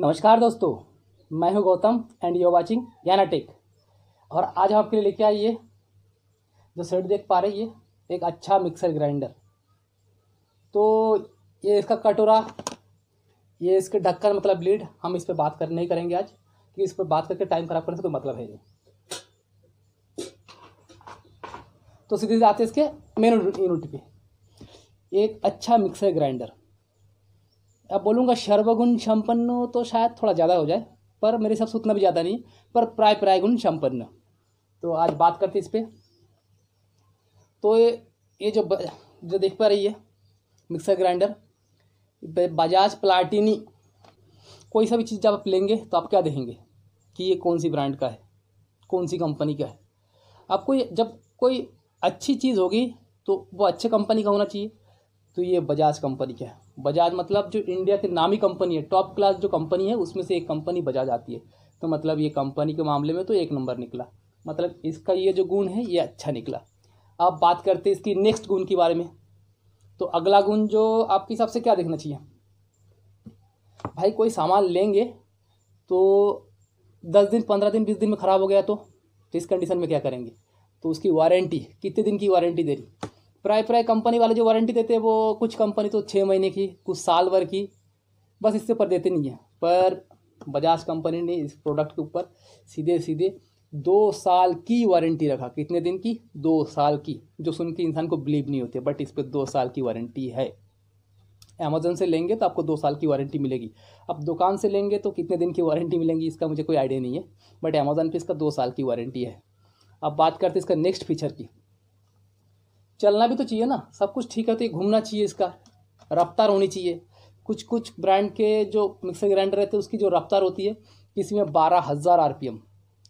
नमस्कार दोस्तों मैं हूं गौतम एंड यू वाचिंग ज्ञानाटेक और आज हम आपके लिए लेके आइए जो सेट देख पा रहे ये एक अच्छा मिक्सर ग्राइंडर तो ये इसका कटोरा ये इसके ढक्कन मतलब लीड हम इस पर बात कर नहीं करेंगे आज कि इस पर बात करके टाइम खराब करने से कोई मतलब है नहीं तो सीधे सीधे आते इसके मेन यूनिट पे एक अच्छा मिक्सर ग्राइंडर अब बोलूँगा शर्वगुण संपन्न तो शायद थोड़ा ज़्यादा हो जाए पर मेरे हिसाब से उतना भी ज़्यादा नहीं पर प्राय प्राय गुण संपन्न तो आज बात करते इस पर तो ये ये जो ब, जो देख पा रही है मिक्सर ग्राइंडर बजाज प्लाटिनी कोई सा भी चीज़ जब आप लेंगे तो आप क्या देखेंगे कि ये कौन सी ब्रांड का है कौन सी कंपनी का है आपको जब कोई अच्छी चीज़ होगी तो वो अच्छे कंपनी का होना चाहिए तो ये बजाज कंपनी का है बजाज मतलब जो इंडिया की नामी कंपनी है टॉप क्लास जो कंपनी है उसमें से एक कंपनी बजाज आती है तो मतलब ये कंपनी के मामले में तो एक नंबर निकला मतलब इसका ये जो गुण है ये अच्छा निकला अब बात करते हैं इसकी नेक्स्ट गुण के बारे में तो अगला गुण जो आपके हिसाब से क्या देखना चाहिए भाई कोई सामान लेंगे तो दस दिन पंद्रह दिन बीस दिन में ख़राब हो गया तो, तो इस कंडीशन में क्या करेंगे तो उसकी वारंटी कितने दिन की वारंटी दे रही प्राय प्राय कंपनी वाले जो वारंटी देते हैं वो कुछ कंपनी तो छः महीने की कुछ साल भर की बस इससे पर देते नहीं है पर बजाज कंपनी ने इस प्रोडक्ट के ऊपर सीधे सीधे दो साल की वारंटी रखा कितने दिन की दो साल की जो सुन के इंसान को बिलीव नहीं होती बट इस पर दो साल की वारंटी है अमेजोन से लेंगे तो आपको दो साल की वारंटी मिलेगी अब दुकान से लेंगे तो कितने दिन की वारंटी मिलेंगी इसका मुझे कोई आइडिया नहीं है बट अमेजोन पे इसका दो साल की वारंटी है अब बात करते इसका नेक्स्ट फीचर की चलना भी तो चाहिए ना सब कुछ ठीक है तो घूमना चाहिए इसका रफ्तार होनी चाहिए कुछ कुछ ब्रांड के जो मिक्सर ग्राइंडर रहते हैं उसकी जो रफ्तार होती है किसी में बारह हज़ार आर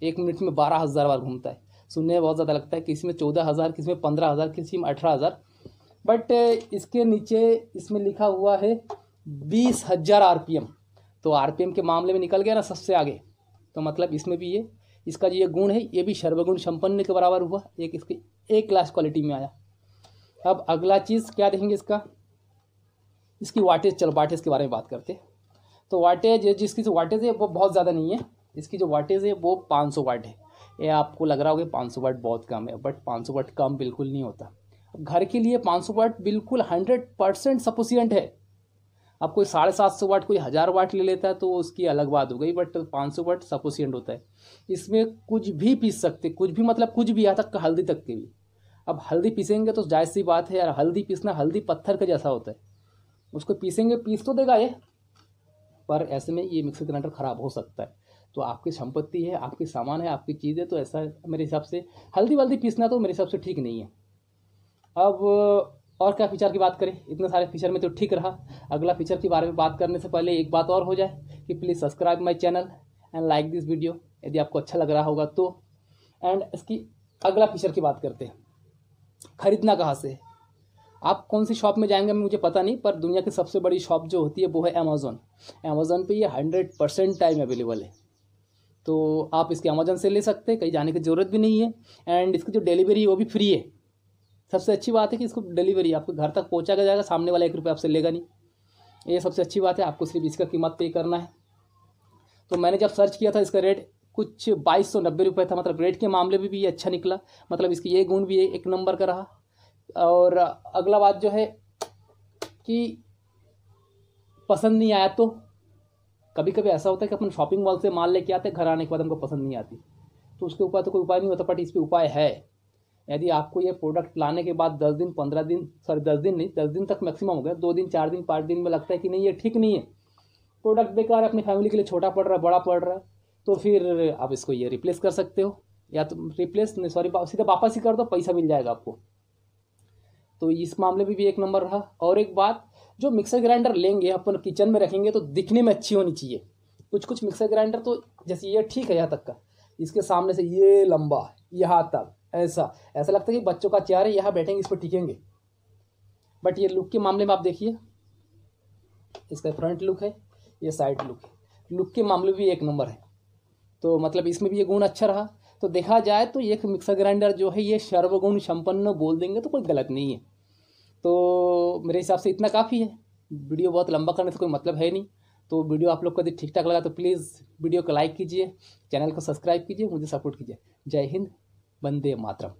एक मिनट में बारह हज़ार बार घूमता है सुनने में बहुत ज़्यादा लगता है किसी में चौदह हज़ार किसी में पंद्रह हज़ार किसी में अठारह हज़ार बट इसके नीचे इसमें लिखा हुआ है बीस हज़ार आर तो आर के मामले में निकल गया ना सबसे आगे तो मतलब इसमें भी ये इसका जो ये गुण है ये भी सर्वगुण संपन्न के बराबर हुआ एक इसकी ए क्लास क्वालिटी में आया अब अगला चीज़ क्या देखेंगे इसका इसकी वाटेज चलो वाटेज के बारे में बात करते तो वाटेज जिसकी जो वाटेज है वो बहुत ज़्यादा नहीं है इसकी जो वाटेज है वो पाँच सौ वाट है ये आपको लग रहा होगा पाँच सौ वाट बहुत कम है बट पाँच सौ वाट कम बिल्कुल नहीं होता घर के लिए पाँच सौ वाट बिल्कुल हंड्रेड परसेंट सफिशियंट है अब कोई साढ़े सात सौ वाट कोई हज़ार वाट ले लेता है तो उसकी अलग बात हो गई बट पाँच सौ वाट सफोसियंट होता है इसमें कुछ भी पीस सकते कुछ भी मतलब कुछ भी यहाँ तक हल्दी तक के भी अब हल्दी पीसेंगे तो जायज सी बात है यार हल्दी पीसना हल्दी पत्थर का जैसा होता है उसको पीसेंगे पीस तो देगा ये पर ऐसे में ये मिक्सर ग्राइंडर ख़राब हो सकता है तो आपकी संपत्ति है आपकी सामान है आपकी चीज़ है तो ऐसा मेरे हिसाब से हल्दी वल्दी पीसना तो मेरे हिसाब से ठीक नहीं है अब और क्या फीचर की बात करें इतने सारे फीचर में तो ठीक रहा अगला फीचर के बारे में बात करने से पहले एक बात और हो जाए कि please subscribe my channel and like this video यदि आपको अच्छा लग रहा होगा तो एंड इसकी अगला फीचर की बात करते हैं खरीदना कहाँ से आप कौन सी शॉप में जाएंगे मुझे पता नहीं पर दुनिया की सबसे बड़ी शॉप जो होती है वो है अमेज़ोन अमेज़ोन पे ये हंड्रेड परसेंट टाइम अवेलेबल है तो आप इसके अमेज़ोन से ले सकते हैं कहीं जाने की ज़रूरत भी नहीं है एंड इसकी जो डिलीवरी है वो भी फ्री है सबसे अच्छी बात है कि इसको डिलीवरी आपको घर तक पहुँचा जाएगा सामने वाला एक रुपये आपसे लेगा नहीं ये सबसे अच्छी बात है आपको सिर्फ इसका कीमत पे करना है तो मैंने जब सर्च किया था इसका रेट कुछ बाईस सौ नब्बे रुपये था मतलब रेट के मामले में भी ये अच्छा निकला मतलब इसकी ये गुण भी एक नंबर का रहा और अगला बात जो है कि पसंद नहीं आया तो कभी कभी ऐसा होता है कि अपन शॉपिंग मॉल से माल लेके आते घर आने के बाद हमको पसंद नहीं आती तो उसके ऊपर तो कोई उपाय नहीं होता बट इस पर उपाय है यदि आपको ये प्रोडक्ट लाने के बाद दस दिन पंद्रह दिन सॉरी दस दिन नहीं दस दिन तक मैक्सिमम हो गया दो दिन चार दिन पाँच दिन में लगता है कि नहीं ये ठीक नहीं है प्रोडक्ट बेकार अपनी फैमिली के लिए छोटा पड़ रहा है बड़ा पड़ रहा है तो फिर आप इसको ये रिप्लेस कर सकते हो या तो रिप्लेस नहीं सॉरी सीधा वापस ही कर दो पैसा मिल जाएगा आपको तो इस मामले में भी, भी एक नंबर रहा और एक बात जो मिक्सर ग्राइंडर लेंगे अपन किचन में रखेंगे तो दिखने में अच्छी होनी चाहिए कुछ कुछ मिक्सर ग्राइंडर तो जैसे ये ठीक है यहाँ तक का इसके सामने से ये लंबा यहाँ तक ऐसा ऐसा लगता है कि बच्चों का चेयर है यहाँ बैठेंगे इस पर टिकेंगे बट ये लुक के मामले में आप देखिए इसका फ्रंट लुक है ये साइड लुक है लुक के मामले में भी एक नंबर है तो मतलब इसमें भी ये गुण अच्छा रहा तो देखा जाए तो एक मिक्सर ग्राइंडर जो है ये सर्वगुण संपन्न बोल देंगे तो कोई गलत नहीं है तो मेरे हिसाब से इतना काफ़ी है वीडियो बहुत लंबा करने से कोई मतलब है नहीं तो वीडियो आप लोग को यदि ठीक ठाक लगा तो प्लीज़ वीडियो को लाइक कीजिए चैनल को सब्सक्राइब कीजिए मुझे सपोर्ट कीजिए जय हिंद वंदे मातरम